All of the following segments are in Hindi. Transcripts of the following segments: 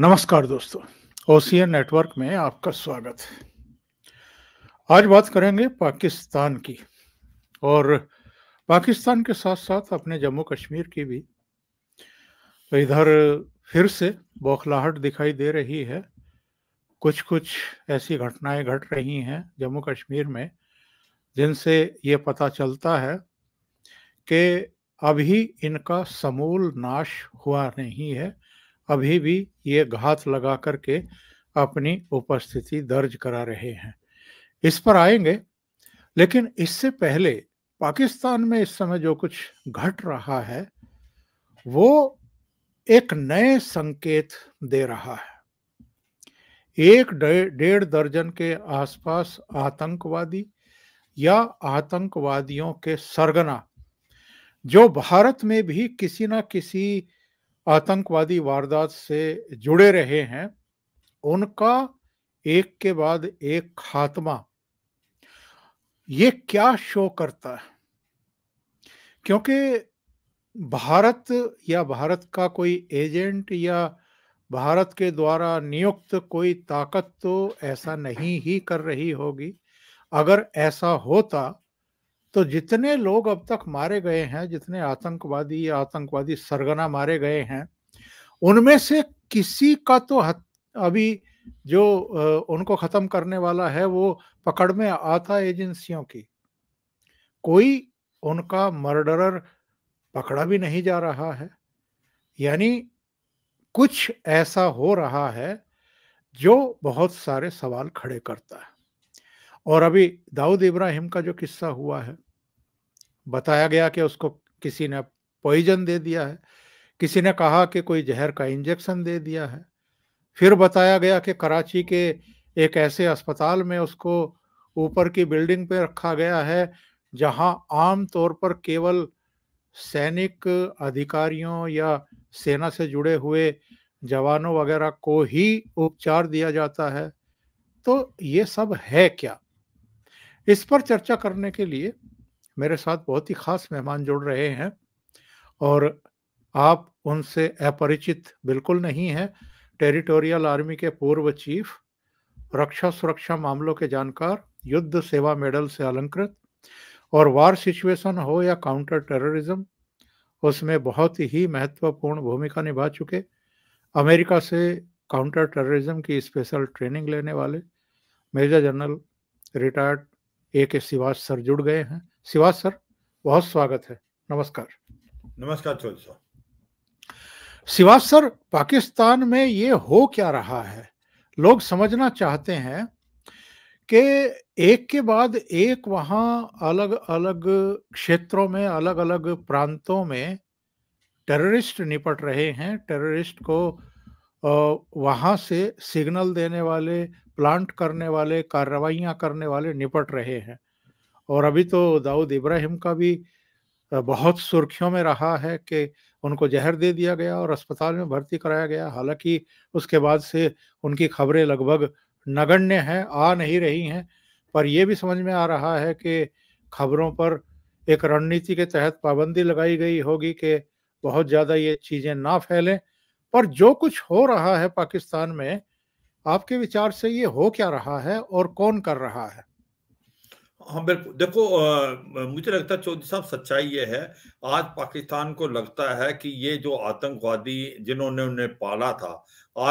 नमस्कार दोस्तों ओसीएन नेटवर्क में आपका स्वागत है आज बात करेंगे पाकिस्तान की और पाकिस्तान के साथ साथ अपने जम्मू कश्मीर की भी तो इधर फिर से बौखलाहट दिखाई दे रही है कुछ कुछ ऐसी घटनाएं घट गट रही हैं जम्मू कश्मीर में जिनसे ये पता चलता है कि अभी इनका समूल नाश हुआ नहीं है अभी भी ये घात लगा करके अपनी उपस्थिति दर्ज करा रहे हैं इस पर आएंगे लेकिन इससे पहले पाकिस्तान में इस समय जो कुछ घट रहा है वो एक नए संकेत दे रहा है एक डेढ़ दर्जन के आसपास आतंकवादी या आतंकवादियों के सरगना जो भारत में भी किसी ना किसी आतंकवादी वारदात से जुड़े रहे हैं उनका एक के बाद एक खात्मा ये क्या शो करता है क्योंकि भारत या भारत का कोई एजेंट या भारत के द्वारा नियुक्त कोई ताकत तो ऐसा नहीं ही कर रही होगी अगर ऐसा होता तो जितने लोग अब तक मारे गए हैं जितने आतंकवादी या आतंकवादी सरगना मारे गए हैं उनमें से किसी का तो अभी जो उनको खत्म करने वाला है वो पकड़ में आता एजेंसियों की कोई उनका मर्डरर पकड़ा भी नहीं जा रहा है यानी कुछ ऐसा हो रहा है जो बहुत सारे सवाल खड़े करता है और अभी दाऊद इब्राहिम का जो किस्सा हुआ है बताया गया कि उसको किसी ने पॉइजन दे दिया है किसी ने कहा कि कोई जहर का इंजेक्शन दे दिया है फिर बताया गया कि कराची के एक ऐसे अस्पताल में उसको ऊपर की बिल्डिंग पे रखा गया है जहां आम तौर पर केवल सैनिक अधिकारियों या सेना से जुड़े हुए जवानों वगैरह को ही उपचार दिया जाता है तो ये सब है क्या इस पर चर्चा करने के लिए मेरे साथ बहुत ही खास मेहमान जुड़ रहे हैं और आप उनसे अपरिचित बिल्कुल नहीं हैं टेरिटोरियल आर्मी के पूर्व चीफ रक्षा सुरक्षा मामलों के जानकार युद्ध सेवा मेडल से अलंकृत और वार सिचुएशन हो या काउंटर टेररिज्म उसमें बहुत ही महत्वपूर्ण भूमिका निभा चुके अमेरिका से काउंटर टेररिज्म की स्पेशल ट्रेनिंग लेने वाले मेजर जनरल रिटायर्ड ए के शिवाज सर जुड़ गए हैं शिवाज सर बहुत स्वागत है नमस्कार नमस्कार चोल सर शिवाज सर पाकिस्तान में ये हो क्या रहा है लोग समझना चाहते हैं कि एक के बाद एक वहां अलग अलग क्षेत्रों में अलग अलग प्रांतों में टेररिस्ट निपट रहे हैं टेररिस्ट को वहां से सिग्नल देने वाले प्लांट करने वाले कार्रवाइयाँ करने वाले निपट रहे हैं और अभी तो दाऊद इब्राहिम का भी बहुत सुर्खियों में रहा है कि उनको जहर दे दिया गया और अस्पताल में भर्ती कराया गया हालांकि उसके बाद से उनकी खबरें लगभग नगण्य हैं आ नहीं रही हैं पर यह भी समझ में आ रहा है कि खबरों पर एक रणनीति के तहत पाबंदी लगाई गई होगी कि बहुत ज़्यादा ये चीज़ें ना फैलें पर जो कुछ हो रहा है पाकिस्तान में आपके विचार से ये हो क्या रहा है और कौन कर रहा है हाँ बिल्कुल देखो आ, मुझे लगता है चौधरी साहब सच्चाई ये है आज पाकिस्तान को लगता है कि ये जो आतंकवादी जिन्होंने उन्हें पाला था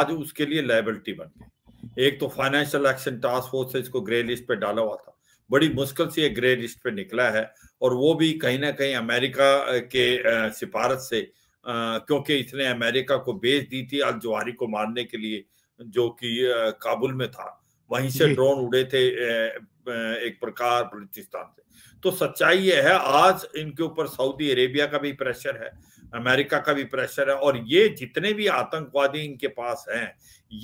आज उसके लिए लाइबिलिटी बन गई एक तो फाइनेंशियल एक्शन टास्क फोर्स से इसको ग्रे लिस्ट पे डाला हुआ था बड़ी मुश्किल से ये ग्रे लिस्ट पे निकला है और वो भी कहीं ना कहीं अमेरिका के सिफारत से क्योंकि इसने अमेरिका को बेच दी थी अल जवारी को मारने के लिए जो कि काबुल में था वहीं से ड्रोन उड़े थे एक प्रकार बलूचिस्तान से तो सच्चाई यह है आज इनके ऊपर सऊदी अरेबिया का भी प्रेशर है अमेरिका का भी प्रेशर है और ये जितने भी आतंकवादी इनके पास हैं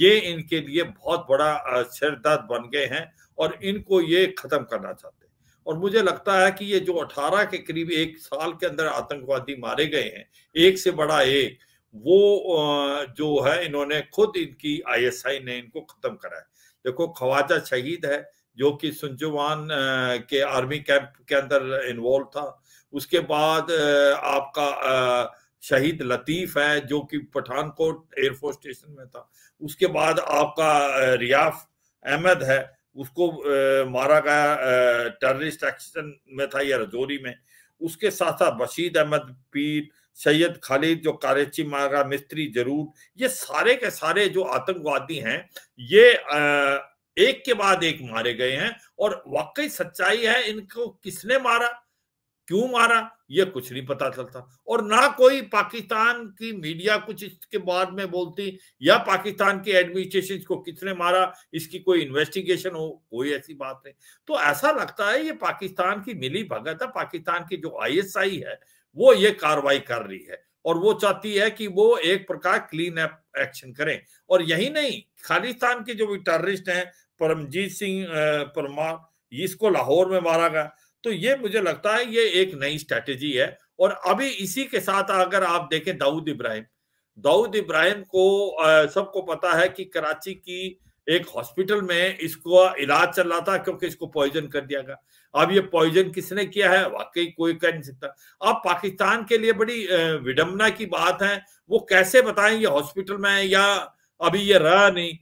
ये इनके लिए बहुत बड़ा सिरदर्द बन गए हैं और इनको ये खत्म करना चाहते हैं और मुझे लगता है कि ये जो 18 के करीब एक साल के अंदर आतंकवादी मारे गए हैं एक से बड़ा एक वो जो है इन्होंने खुद इनकी आईएसआई ने इनको खत्म करा है देखो ख्वाजा शहीद है जो कि सुंजवान के आर्मी कैंप के अंदर इन्वॉल्व था उसके बाद आपका शहीद लतीफ़ है जो कि पठानकोट एयरफोर्स स्टेशन में था उसके बाद आपका रियाफ अहमद है उसको मारा गया टेररिस्ट एक्शन में था या रजौरी में उसके साथ साथ बशीद अहमद पीर सैयद खालिद जो कारची मारा मिस्त्री जरूर ये सारे के सारे जो आतंकवादी हैं ये एक के बाद एक मारे गए हैं और वाकई सच्चाई है इनको किसने मारा क्यों मारा ये कुछ नहीं पता चलता और ना कोई पाकिस्तान की मीडिया कुछ इसके बाद में बोलती या पाकिस्तान की एडमिनिस्ट्रेशन को किसने मारा इसकी कोई इन्वेस्टिगेशन हो कोई ऐसी बात नहीं तो ऐसा लगता है ये पाकिस्तान की मिली भगत है पाकिस्तान की जो आईएसआई है वो ये कार्रवाई कर रही है और वो चाहती है कि वो एक प्रकार क्लीन अप एक्शन करें और यही नहीं खालिस्तान के जो भी टेररिस्ट हैं परमजीत सिंह परमार इसको लाहौर में मारा गया तो ये मुझे लगता है ये एक नई स्ट्रेटेजी है और अभी इसी के साथ अगर आप देखें दाऊद इब्राहिम दाऊद इब्राहिम को सबको पता है कि कराची की एक हॉस्पिटल में इसको इलाज चल रहा था क्योंकि इसको पॉइजन कर दिया गया अब ये पॉइजन किसने किया है वाकई कोई कह नहीं सकता अब पाकिस्तान के लिए बड़ी विडम्बना की बात है वो कैसे बताएं ये हॉस्पिटल में है या अभी ये रहा नहीं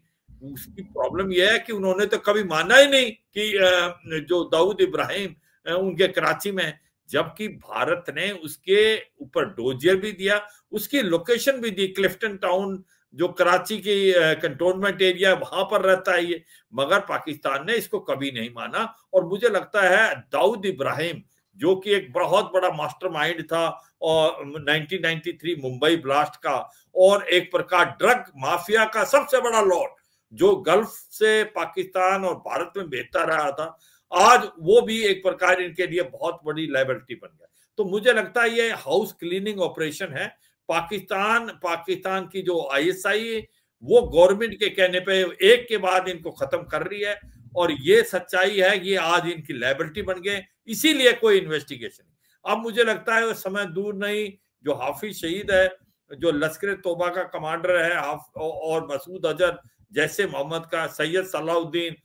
उसकी प्रॉब्लम यह है कि उन्होंने तो कभी माना ही नहीं कि जो दाऊद इब्राहिम उनके कराची में जबकि भारत ने उसके ऊपर डोजियर भी दिया उसकी लोकेशन भी दी क्लिफ्टन टाउन जो कराची की कंटोनमेंट एरिया वहां पर रहता है ये मगर पाकिस्तान ने इसको कभी नहीं माना और मुझे लगता है दाऊद इब्राहिम जो कि एक बहुत बड़ा मास्टरमाइंड था और 1993 मुंबई ब्लास्ट का और एक प्रकार ड्रग माफिया का सबसे बड़ा लॉट जो गल्फ से पाकिस्तान और भारत में बेहतर रहा था आज वो भी एक प्रकार इनके लिए बहुत बड़ी लाइबिलिटी बन गया तो मुझे लगता है ये हाउस क्लीनिंग ऑपरेशन है पाकिस्तान पाकिस्तान की जो आईएसआई वो गवर्नमेंट के कहने पे एक के बाद इनको खत्म कर रही है और ये सच्चाई है ये आज इनकी लाइबिलिटी बन गए इसीलिए कोई इन्वेस्टिगेशन अब मुझे लगता है समय दूर नहीं जो हाफिज शहीद है जो लश्कर तोबा का कमांडर है और मसूद अजहर जैसे मोहम्मद का सैयद सलाउद्दीन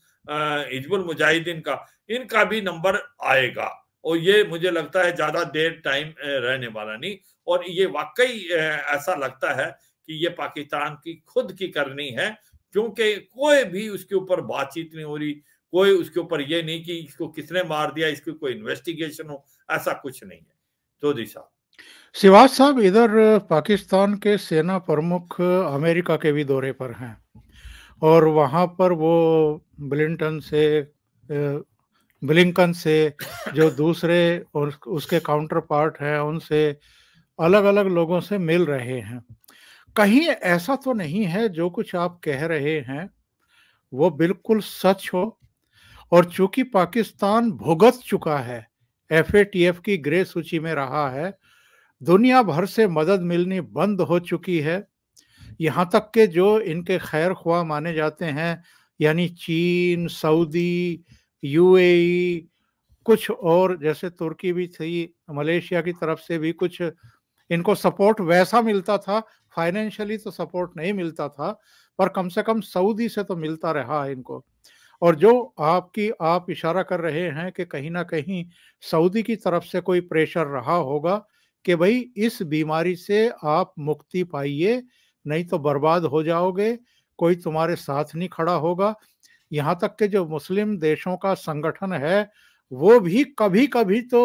हिजबुल मुजाहिदीन का इनका भी नंबर आएगा और ये मुझे लगता है ज्यादा देर टाइम रहने वाला नहीं और ये वाकई ऐसा लगता है कि ये पाकिस्तान की खुद की करनी है क्योंकि कोई भी उसके ऊपर बातचीत नहीं हो रही कोई उसके ऊपर ये नहीं कि इसको किसने मार दिया इसकी कोई इन्वेस्टिगेशन हो ऐसा कुछ नहीं है चौधरी साहब शिवाज साहब इधर पाकिस्तान के सेना प्रमुख अमेरिका के भी दौरे पर हैं और वहाँ पर वो ब्लिंटन से ब्लिंकन से जो दूसरे और उसके काउंटर पार्ट हैं उनसे अलग अलग लोगों से मिल रहे हैं कहीं ऐसा तो नहीं है जो कुछ आप कह रहे हैं वो बिल्कुल सच हो और चूंकि पाकिस्तान भुगत चुका है एफ की ग्रे सूची में रहा है दुनिया भर से मदद मिलनी बंद हो चुकी है यहाँ तक के जो इनके खैर ख्वाह माने जाते हैं यानी चीन सऊदी यूएई कुछ और जैसे तुर्की भी थी मलेशिया की तरफ से भी कुछ इनको सपोर्ट वैसा मिलता था फाइनेंशियली तो सपोर्ट नहीं मिलता था पर कम से कम सऊदी से तो मिलता रहा है इनको और जो आपकी आप इशारा कर रहे हैं कि कहीं ना कहीं सऊदी की तरफ से कोई प्रेशर रहा होगा कि भाई इस बीमारी से आप मुक्ति पाइए नहीं तो बर्बाद हो जाओगे कोई तुम्हारे साथ नहीं खड़ा होगा यहाँ तक के जो मुस्लिम देशों का संगठन है वो भी कभी कभी तो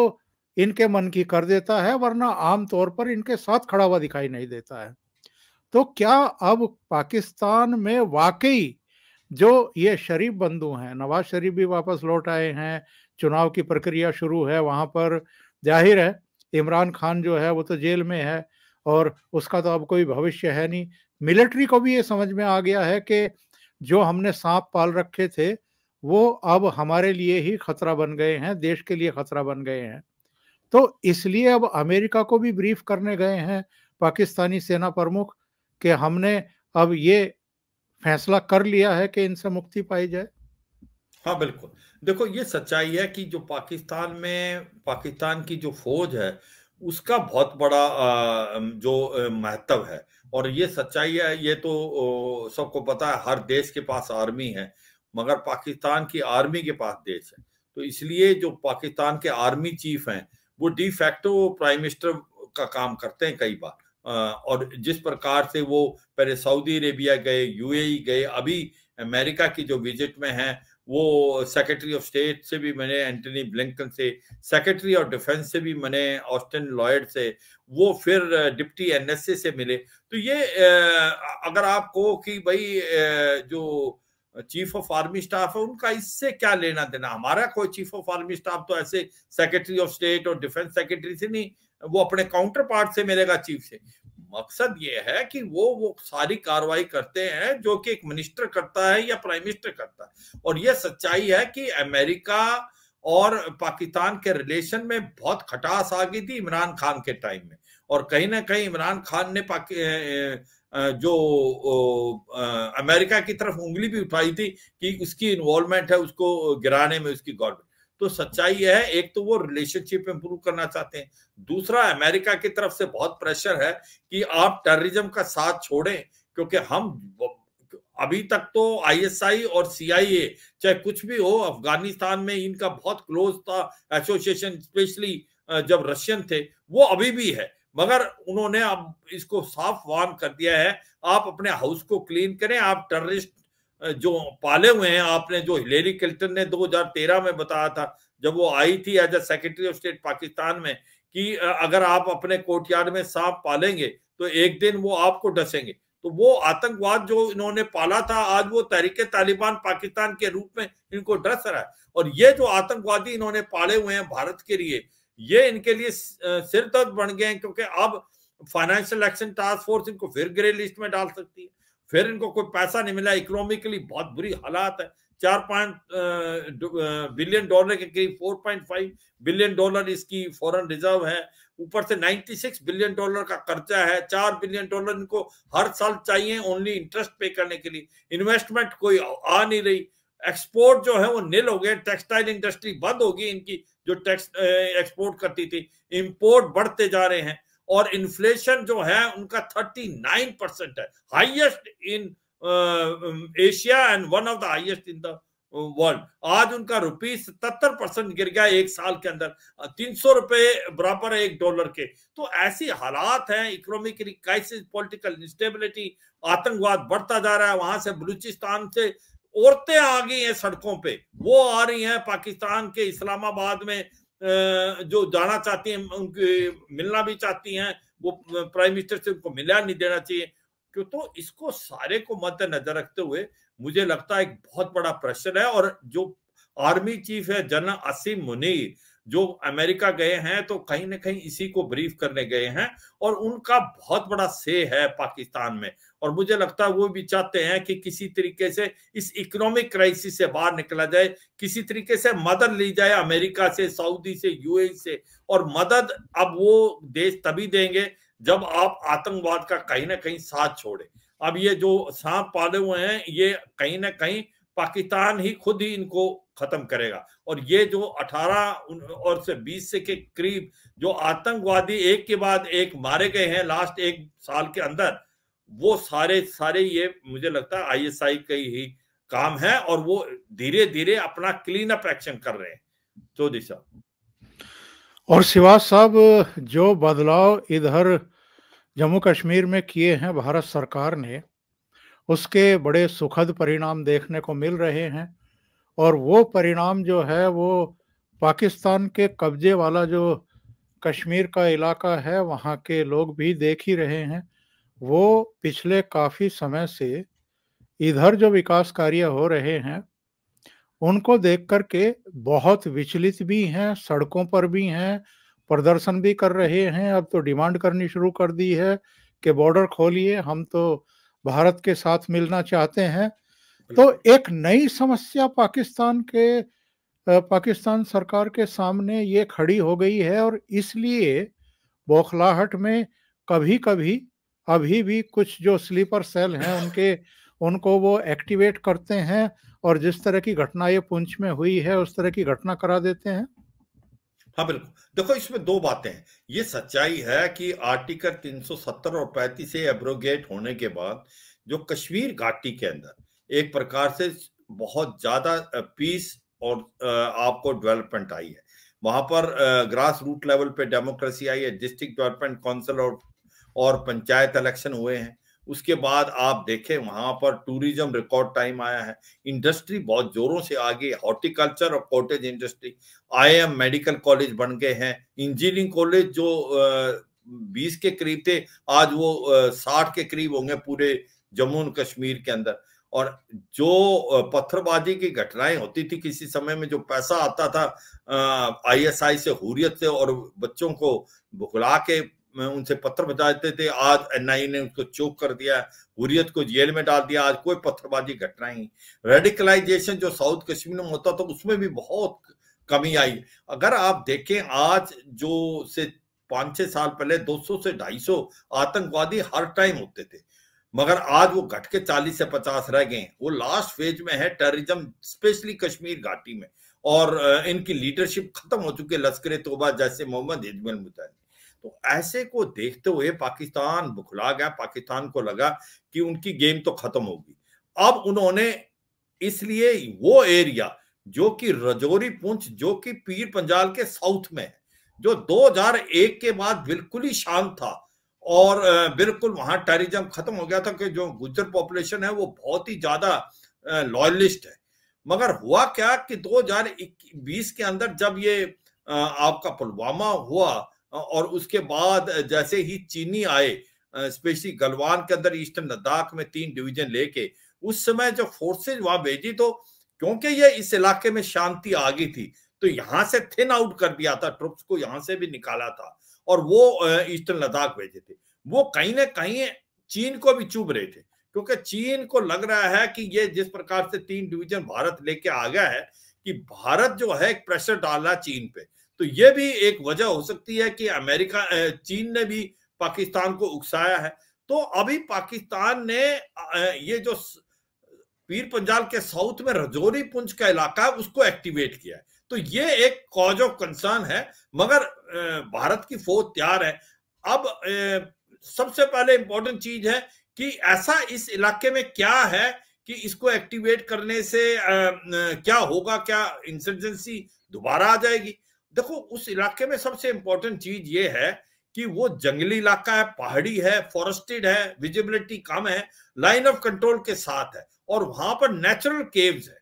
इनके मन की कर देता है वरना तौर पर इनके साथ खड़ा हुआ दिखाई नहीं देता है तो क्या अब पाकिस्तान में वाकई जो ये शरीफ बंधु हैं नवाज शरीफ भी वापस लौट आए हैं चुनाव की प्रक्रिया शुरू है वहाँ पर जाहिर है इमरान खान जो है वो तो जेल में है और उसका तो अब कोई भविष्य है नहीं मिलिट्री को भी ये समझ में आ गया है कि जो हमने सांप पाल रखे थे वो अब हमारे लिए ही खतरा बन गए हैं देश के लिए खतरा बन गए हैं तो इसलिए अब अमेरिका को भी ब्रीफ करने गए हैं पाकिस्तानी सेना प्रमुख कि हमने अब ये फैसला कर लिया है कि इनसे मुक्ति पाई जाए हाँ बिल्कुल देखो ये सच्चाई है कि जो पाकिस्तान में पाकिस्तान की जो फौज है उसका बहुत बड़ा जो महत्व है और ये सच्चाई है ये तो सबको पता है हर देश के पास आर्मी है मगर पाकिस्तान की आर्मी के पास देश है तो इसलिए जो पाकिस्तान के आर्मी चीफ हैं वो डी फैक्टो प्राइम मिनिस्टर का काम करते हैं कई बार और जिस प्रकार से वो पहले सऊदी अरेबिया गए यूएई e गए अभी अमेरिका की जो विजिट में हैं वो सेक्रेटरी ऑफ स्टेट से भी मैंने एंटनी ब्लिंकन से सेक्रेटरी ऑफ डिफेंस से भी मैंने ऑस्टिन लॉयड से वो फिर डिप्टी एनएसए से मिले तो ये अगर आप कहो कि भाई जो चीफ ऑफ आर्मी स्टाफ है उनका इससे क्या लेना देना हमारा कोई चीफ ऑफ आर्मी स्टाफ तो ऐसे सेक्रेटरी ऑफ स्टेट और डिफेंस सेक्रेटरी से नहीं वो अपने काउंटर पार्ट से मिलेगा चीफ से मकसद ये है कि वो वो सारी कार्रवाई करते हैं जो कि एक मिनिस्टर करता है या प्राइम मिनिस्टर करता है और ये सच्चाई है कि अमेरिका और पाकिस्तान के रिलेशन में बहुत खटास आ गई थी इमरान खान के टाइम में और कहीं ना कहीं इमरान खान ने पाकि जो अमेरिका की तरफ उंगली भी उठाई थी कि उसकी इन्वॉल्वमेंट है उसको गिराने में उसकी गवर्नमेंट तो सच्चाई है एक तो वो रिलेशनशिप इंप्रूव करना चाहते हैं दूसरा अमेरिका की तरफ से बहुत प्रेशर है कि आप टेररिज्म का साथ छोड़ें क्योंकि हम अभी तक तो आईएसआई और सीआईए चाहे कुछ भी हो अफगानिस्तान में इनका बहुत क्लोज था एसोसिएशन स्पेशली जब रशियन थे वो अभी भी है मगर उन्होंने अब इसको साफ वार्म कर दिया है आप अपने हाउस को क्लीन करें आप टेररिस्ट जो पाले हुए हैं आपने जो हिलेरी क्लिंटन ने 2013 में बताया था जब वो आई थी as a secretary of state Pakistan में कि अगर आप अपने कोर्टयार्ड में सांप पालेंगे तो एक दिन वो आपको डसेंगे तो वो आतंकवाद जो इन्होंने पाला था आज वो तहरीके तालिबान पाकिस्तान के रूप में इनको डस रहा है और ये जो आतंकवादी इन्होंने पाले हुए हैं भारत के लिए ये इनके लिए सिर सिरदर्द बन गए हैं क्योंकि अब फाइनेंशियल एक्शन टास्क फोर्स इनको फिर ग्रे लिस्ट में डाल सकती है फिर इनको कोई पैसा नहीं मिला इकोनॉमिकली बहुत बुरी हालात है चार पॉइंट बिलियन डॉलर के करीब four point five billion dollar इसकी फॉरेन रिजर्व है ऊपर से 96 बिलियन डॉलर का खर्चा है चार बिलियन डॉलर इनको हर साल चाहिए ओनली इंटरेस्ट पे करने के लिए इन्वेस्टमेंट कोई आ नहीं रही एक्सपोर्ट जो है वो नील हो गए टेक्सटाइल इंडस्ट्री बंद होगी इनकी जो टैक्स एक्सपोर्ट करती थी इम्पोर्ट बढ़ते जा रहे हैं और इन्फ्लेशन जो है उनका 39 परसेंट है highest in Asia and one of the highest in the world आज उनका रुपी सतर परसेंट गिर गया एक साल के अंदर तीन सौ रुपए बराबर है एक डॉलर के तो ऐसी हालात हैं इकोनॉमिक क्राइसिस पॉलिटिकल इंस्टेबिलिटी आतंकवाद बढ़ता जा रहा है वहां से बलूचिस्तान से औरतें आ गई हैं सड़कों पे वो आ रही हैं पाकिस्तान के इस्लामाबाद में जो जाना चाहती हैं उनके मिलना भी चाहती हैं वो प्राइम मिनिस्टर से उनको मिला नहीं देना चाहिए क्यों तो इसको सारे को मद्देनजर रखते हुए मुझे लगता है एक बहुत बड़ा प्रेशर है और जो आर्मी चीफ है जनरल असीम मुनीर जो अमेरिका गए हैं तो कहीं ना कहीं इसी को ब्रीफ करने गए हैं और उनका बहुत बड़ा से है पाकिस्तान में और मुझे लगता है वो भी चाहते हैं कि किसी तरीके से इस इकोनॉमिक क्राइसिस से बाहर निकला जाए किसी तरीके से मदद ली जाए अमेरिका से सऊदी से यूए e से और मदद अब वो देश तभी देंगे जब आप आतंकवाद का कहीं ना कहीं साथ छोड़े अब ये जो सांप पाले हुए हैं ये कहीं ना कहीं पाकिस्तान ही खुद ही इनको खत्म करेगा और ये जो 18 और से 20 से के करीब जो आतंकवादी एक के बाद एक मारे गए हैं लास्ट एक साल के अंदर वो सारे सारे ये मुझे लगता है आईएसआई का ही काम है और वो धीरे धीरे अपना क्लीन अप एक्शन कर रहे हैं चौधरी साहब और शिवाज साहब जो बदलाव इधर जम्मू कश्मीर में किए हैं भारत सरकार ने उसके बड़े सुखद परिणाम देखने को मिल रहे हैं और वो परिणाम जो है वो पाकिस्तान के कब्जे वाला जो कश्मीर का इलाका है वहाँ के लोग भी देख ही रहे हैं वो पिछले काफ़ी समय से इधर जो विकास कार्य हो रहे हैं उनको देख कर के बहुत विचलित भी हैं सड़कों पर भी हैं प्रदर्शन भी कर रहे हैं अब तो डिमांड करनी शुरू कर दी है कि बॉर्डर खोलिए हम तो भारत के साथ मिलना चाहते हैं तो एक नई समस्या पाकिस्तान के पाकिस्तान सरकार के सामने ये खड़ी हो गई है और इसलिए बौखलाहट में कभी कभी अभी भी कुछ जो स्लीपर सेल हैं उनके उनको वो एक्टिवेट करते हैं और जिस तरह की घटना ये पुंछ में हुई है उस तरह की घटना करा देते हैं हाँ बिल्कुल देखो इसमें दो बातें हैं ये सच्चाई है कि आर्टिकल 370 और 35 से एब्रोगेट होने के बाद जो कश्मीर घाटी के अंदर एक प्रकार से बहुत ज्यादा पीस और आपको डेवलपमेंट आई है वहां पर ग्रास रूट लेवल पे डेमोक्रेसी आई है डिस्ट्रिक्ट डेवलपमेंट काउंसिल और और पंचायत इलेक्शन हुए हैं उसके बाद आप देखें वहां पर टूरिज्म रिकॉर्ड टाइम आया है इंडस्ट्री बहुत जोरों से आगे हॉर्टिकल्चर और कॉटेज इंडस्ट्री एम मेडिकल कॉलेज बन गए हैं इंजीनियरिंग कॉलेज जो बीस के करीब थे आज वो साठ के करीब होंगे पूरे जम्मू एंड कश्मीर के अंदर और जो पत्थरबाजी की घटनाएं होती थी किसी समय में जो पैसा आता था आईएसआई से हुरियत से और बच्चों को भुगला के उनसे पत्थर बजाते थे आज एन ने उसको चोक कर दिया हुरियत को जेल में डाल दिया आज कोई पत्थरबाजी घटना ही रेडिकलाइजेशन जो साउथ कश्मीर में होता था उसमें भी बहुत कमी आई अगर आप देखें आज जो से पांच छह साल पहले 200 से 250 आतंकवादी हर टाइम होते थे मगर आज वो घट के 40 से 50 रह गए वो लास्ट फेज में है टेररिज्म स्पेशली कश्मीर घाटी में और इनकी लीडरशिप खत्म हो चुकी है लश्कर तोबा जैसे मोहम्मद हिजमल मुजाहिद तो ऐसे को देखते हुए पाकिस्तान बुखला गया पाकिस्तान को लगा कि उनकी गेम तो खत्म होगी अब उन्होंने इसलिए वो एरिया जो कि रजौरी पुंछ जो कि पीर पंजाल के साउथ में है जो 2001 के बाद बिल्कुल ही शांत था और बिल्कुल वहां टेरिज्म खत्म हो गया था कि जो गुजर पॉपुलेशन है वो बहुत ही ज्यादा लॉयलिस्ट है मगर हुआ क्या कि 2020 के अंदर जब ये आपका पुलवामा हुआ और उसके बाद जैसे ही चीनी आए स्पेशली गलवान के अंदर ईस्टर्न लद्दाख में तीन डिवीजन लेके उस समय जो फोर्सेज वहां भेजी तो क्योंकि ये इस इलाके में शांति आ गई थी तो यहां से थिन आउट कर दिया था ट्रुप्स को यहां से भी निकाला था और वो ईस्टर्न लद्दाख भेजे थे वो कहीं ना कहीं चीन को भी चुभ रहे थे क्योंकि चीन को लग रहा है कि ये जिस प्रकार से तीन डिवीजन भारत लेके आ गया है कि भारत जो है एक प्रेशर डाल रहा है चीन पे तो यह भी एक वजह हो सकती है कि अमेरिका चीन ने भी पाकिस्तान को उकसाया है तो अभी पाकिस्तान ने ये जो पीर पंजाल के साउथ में रजौरी पुंज का इलाका है उसको एक्टिवेट किया है तो ये एक कॉज ऑफ कंसर्न है मगर भारत की फौज तैयार है अब सबसे पहले इंपॉर्टेंट चीज है कि ऐसा इस इलाके में क्या है कि इसको एक्टिवेट करने से क्या होगा क्या इंसर्जेंसी दोबारा आ जाएगी देखो उस इलाके में सबसे इंपॉर्टेंट चीज ये है कि वो जंगली इलाका है पहाड़ी है फॉरेस्टेड है विजिबिलिटी कम है लाइन ऑफ कंट्रोल के साथ है और वहां पर नेचुरल केव्स है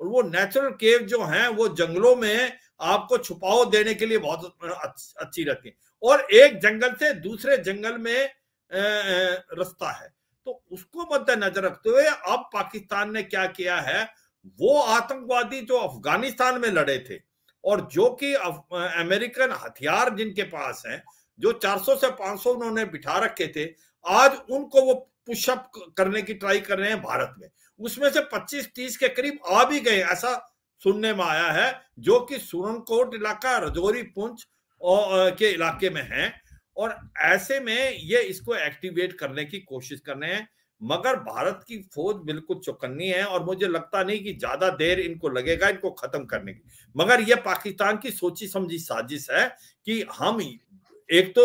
और वो नेचुरल केव जो हैं वो जंगलों में आपको छुपाव देने के लिए बहुत अच्छी रहती है और एक जंगल से दूसरे जंगल में रास्ता है तो उसको मद्देनजर रखते हुए अब पाकिस्तान ने क्या किया है वो आतंकवादी जो अफगानिस्तान में लड़े थे और जो कि अमेरिकन हथियार जिनके पास हैं जो 400 से 500 उन्होंने बिठा रखे थे आज उनको वो पुशअप करने की ट्राई कर रहे हैं भारत में उसमें से 25-30 के करीब आ भी गए ऐसा सुनने में आया है जो कि सुरनकोट इलाका रजौरी पुंछ के इलाके में है और ऐसे में ये इसको एक्टिवेट करने की कोशिश कर रहे हैं मगर भारत की फौज बिल्कुल चौकन्नी है और मुझे लगता नहीं कि ज्यादा देर इनको लगेगा इनको खत्म करने की मगर यह पाकिस्तान की सोची समझी साजिश है कि हम एक तो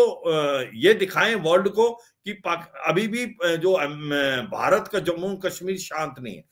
ये दिखाएं वर्ल्ड को कि अभी भी जो भारत का जम्मू कश्मीर शांत नहीं है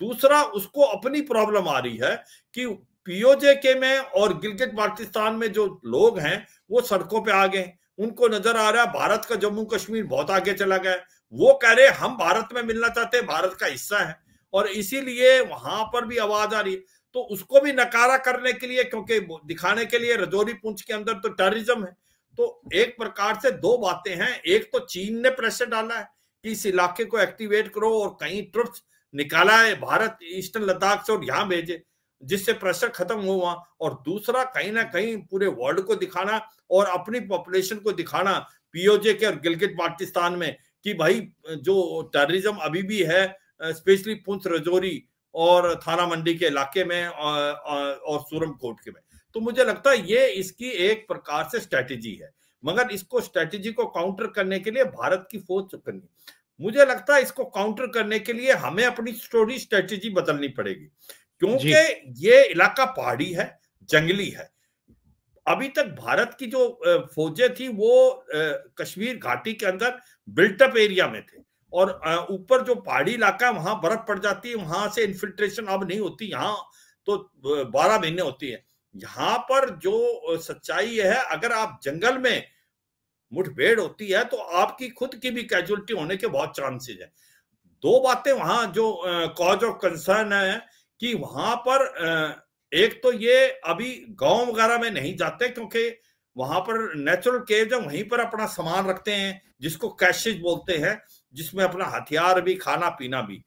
दूसरा उसको अपनी प्रॉब्लम आ रही है कि पीओजे के में और गिलगित पाकिस्तान में जो लोग हैं वो सड़कों पे आ गए उनको नजर आ रहा है भारत का जम्मू कश्मीर बहुत आगे चला गया वो कह रहे हम भारत में मिलना चाहते हैं भारत का हिस्सा है और इसीलिए वहां पर भी आवाज आ रही है तो उसको भी नकारा करने के लिए क्योंकि दिखाने के लिए रजौरी पुंछ के अंदर तो टेररिज्म है तो एक प्रकार से दो बातें हैं एक तो चीन ने प्रेशर डाला है कि इस इलाके को एक्टिवेट करो और कहीं ट्रुप्स निकाला है भारत ईस्टर्न लद्दाख से और यहाँ भेजे जिससे प्रेशर खत्म हो वहां और दूसरा कहीं ना कहीं पूरे वर्ल्ड को दिखाना और अपनी पॉपुलेशन को दिखाना पीओजे के और गिलगित पाकिस्तान में कि भाई जो टेररिज्म अभी भी है स्पेशली पुंछ रजौरी और थाना मंडी के इलाके में और, सूरम कोट के में तो मुझे लगता है ये इसकी एक प्रकार से स्ट्रेटेजी है मगर इसको स्ट्रेटेजी को काउंटर करने के लिए भारत की फौज चुकनी मुझे लगता है इसको काउंटर करने के लिए हमें अपनी स्टोरी स्ट्रेटेजी बदलनी पड़ेगी क्योंकि ये इलाका पहाड़ी है जंगली है अभी तक भारत की जो फौजें थी वो कश्मीर घाटी के अंदर बिल्टअप एरिया में थे और ऊपर जो पहाड़ी इलाका है वहां बर्फ पड़ जाती है वहां से इन्फिल्ट्रेशन अब नहीं होती यहाँ तो बारह महीने होती है यहाँ पर जो सच्चाई है अगर आप जंगल में मुठभेड़ होती है तो आपकी खुद की भी कैजुअलिटी होने के बहुत चांसेज है दो बातें वहां जो कॉज ऑफ कंसर्न है कि वहां पर एक तो ये अभी गांव वगैरह में नहीं जाते क्योंकि वहां पर नेचुरल केव है वहीं पर अपना सामान रखते हैं जिसको कैशेज बोलते हैं जिसमें अपना हथियार भी खाना पीना भी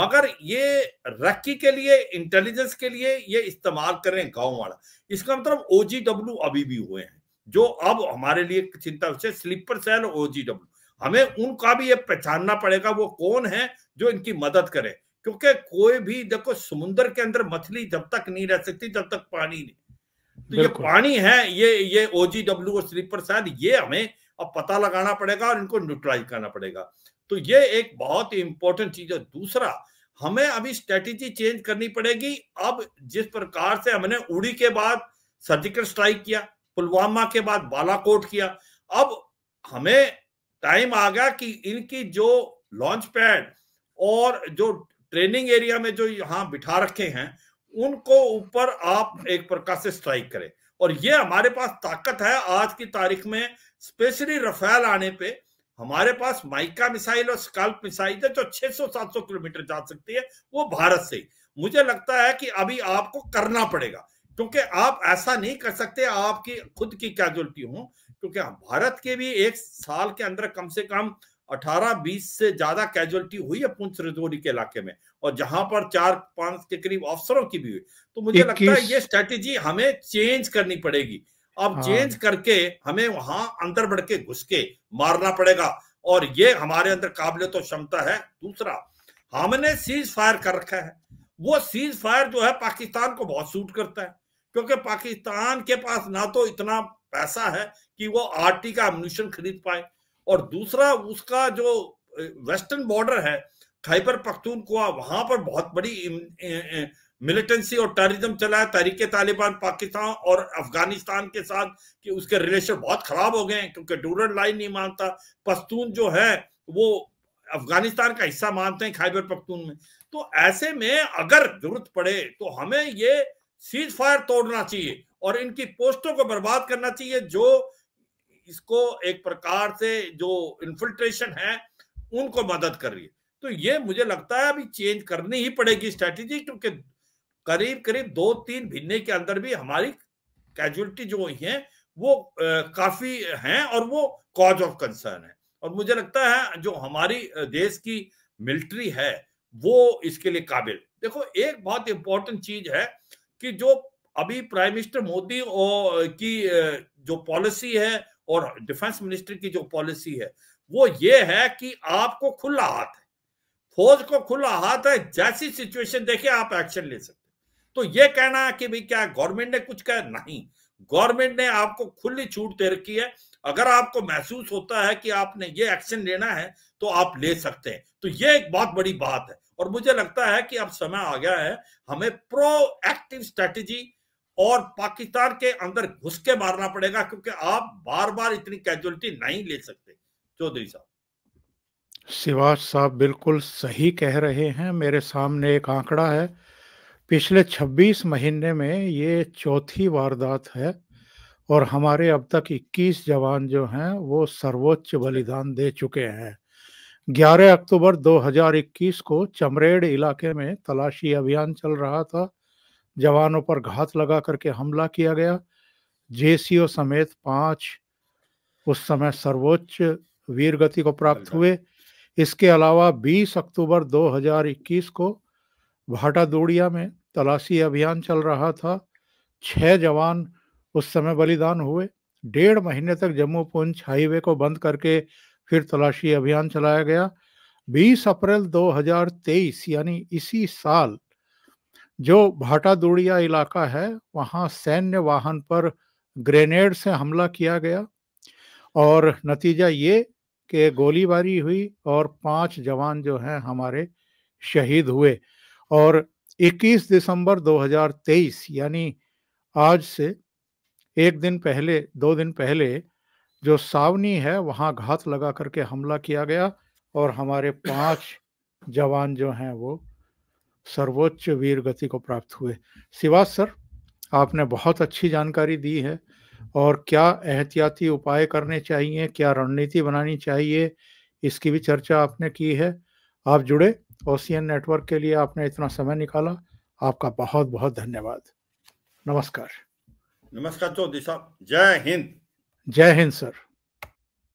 मगर ये रक्की के लिए इंटेलिजेंस के लिए ये इस्तेमाल करें गांव वाला इसका मतलब ओ अभी भी हुए हैं जो अब हमारे लिए चिंता विषय स्लीपर सेल ओ हमें उनका भी ये पहचानना पड़ेगा वो कौन है जो इनकी मदद करे क्योंकि कोई भी देखो समुन्द्र के अंदर मछली जब तक नहीं रह सकती जब तक पानी नहीं तो ये पानी है ये ये ओ जी डब्ल्यू और स्लीपर शायद ये हमें अब पता लगाना पड़ेगा और इनको न्यूट्रलाइज करना पड़ेगा तो ये एक बहुत ही इंपॉर्टेंट चीज है दूसरा हमें अभी स्ट्रेटेजी चेंज करनी पड़ेगी अब जिस प्रकार से हमने उड़ी के बाद सर्जिकल स्ट्राइक किया पुलवामा के बाद बालाकोट किया अब हमें टाइम आ गया कि इनकी जो लॉन्च पैड और जो ट्रेनिंग एरिया में जो यहाँ बिठा रखे हैं उनको ऊपर आप एक प्रकार से स्ट्राइक करें और ये हमारे पास ताकत है आज की तारीख में स्पेशली रफेल आने पे हमारे पास माइका मिसाइल और स्काल्प मिसाइल है जो 600-700 किलोमीटर जा सकती है वो भारत से मुझे लगता है कि अभी आपको करना पड़ेगा क्योंकि आप ऐसा नहीं कर सकते आपकी खुद की कैजुअलिटी हो क्योंकि भारत के भी एक साल के अंदर कम से कम अठारह बीस से ज्यादा कैजुअलिटी हुई है पुंछ रजौरी के इलाके में और जहां पर चार पांच के करीब अफसरों की भी हुई तो मुझे लगता है ये स्ट्रेटेजी हमें चेंज करनी पड़ेगी अब हाँ। चेंज करके हमें वहां अंदर बढ़ के घुस के मारना पड़ेगा और ये हमारे अंदर काबिल तो क्षमता है दूसरा हमने सीज फायर कर रखा है वो सीज फायर जो है पाकिस्तान को बहुत सूट करता है क्योंकि पाकिस्तान के पास ना तो इतना पैसा है कि वो आरटी का एमुनिशन खरीद पाए और दूसरा उसका जो वेस्टर्न बॉर्डर है खैबर पख्तूनख्वा वहां पर बहुत बड़ी मिलिटेंसी और टेररिज्म चला है तहरीक तालिबान पाकिस्तान और अफगानिस्तान के साथ कि उसके रिलेशन बहुत खराब हो गए हैं क्योंकि डूरल लाइन नहीं मानता पश्तून जो है वो अफगानिस्तान का हिस्सा मानते हैं खैबर पख्तून में तो ऐसे में अगर जरूरत पड़े तो हमें ये सीज फायर तोड़ना चाहिए और इनकी पोस्टों को बर्बाद करना चाहिए जो इसको एक प्रकार से जो इन्फिल्ट्रेशन है उनको मदद कर रही है तो ये मुझे लगता है अभी चेंज करनी ही पड़ेगी स्ट्रेटेजी क्योंकि करीब करीब दो तीन भिन्ने के अंदर भी हमारी कैजुअलिटी जो हुई है वो काफी हैं और वो कॉज ऑफ कंसर्न है और मुझे लगता है जो हमारी देश की मिलिट्री है वो इसके लिए काबिल देखो एक बहुत इंपॉर्टेंट चीज है कि जो अभी प्राइम मिनिस्टर मोदी और की जो पॉलिसी है और डिफेंस मिनिस्टर की जो पॉलिसी है वो ये है कि आपको खुला हाथ है फौज को खुला हाथ है जैसी सिचुएशन देखे आप एक्शन ले सकते तो ये कहना कि भाई क्या गवर्नमेंट ने कुछ कहा नहीं गवर्नमेंट ने आपको खुली छूट दे रखी है अगर आपको महसूस होता है कि आपने ये एक्शन लेना है तो आप ले सकते हैं तो ये एक बहुत बड़ी बात है और मुझे लगता है कि अब समय आ गया है हमें प्रो एक्टिव स्ट्रेटेजी और पाकिस्तान के अंदर घुस के मारना पड़ेगा क्योंकि आप बार बार इतनी कैजुअलिटी नहीं ले सकते चौधरी साहब शिवाज साहब बिल्कुल सही कह रहे हैं मेरे सामने एक आंकड़ा है पिछले 26 महीने में ये चौथी वारदात है और हमारे अब तक 21 जवान जो हैं वो सर्वोच्च बलिदान दे चुके हैं 11 अक्टूबर 2021 को चमरेड़ इलाके में तलाशी अभियान चल रहा था जवानों पर घात लगा करके हमला किया गया जेसीओ समेत पांच उस समय सर्वोच्च वीर गति को प्राप्त हुए इसके अलावा 20 अक्टूबर 2021 को भाटा दूड़िया में तलाशी अभियान चल रहा था छह जवान उस समय बलिदान हुए डेढ़ महीने तक जम्मू पुंछ हाईवे को बंद करके फिर तलाशी अभियान चलाया गया 20 अप्रैल 2023 यानी इसी साल जो दूड़िया इलाका है वहाँ सैन्य वाहन पर ग्रेनेड से हमला किया गया और नतीजा ये कि गोलीबारी हुई और पांच जवान जो हैं हमारे शहीद हुए और 21 दिसंबर 2023 यानी आज से एक दिन पहले दो दिन पहले जो सावनी है वहाँ घात लगा करके हमला किया गया और हमारे पांच जवान जो हैं वो सर्वोच्च वीर गति को प्राप्त हुए शिवा सर आपने बहुत अच्छी जानकारी दी है और क्या एहतियाती उपाय करने चाहिए क्या रणनीति बनानी चाहिए इसकी भी चर्चा आपने की है आप जुड़े ओसीएन नेटवर्क के लिए आपने इतना समय निकाला आपका बहुत बहुत धन्यवाद नमस्कार नमस्कार चौधरी साहब जय हिंद जय हिंद सर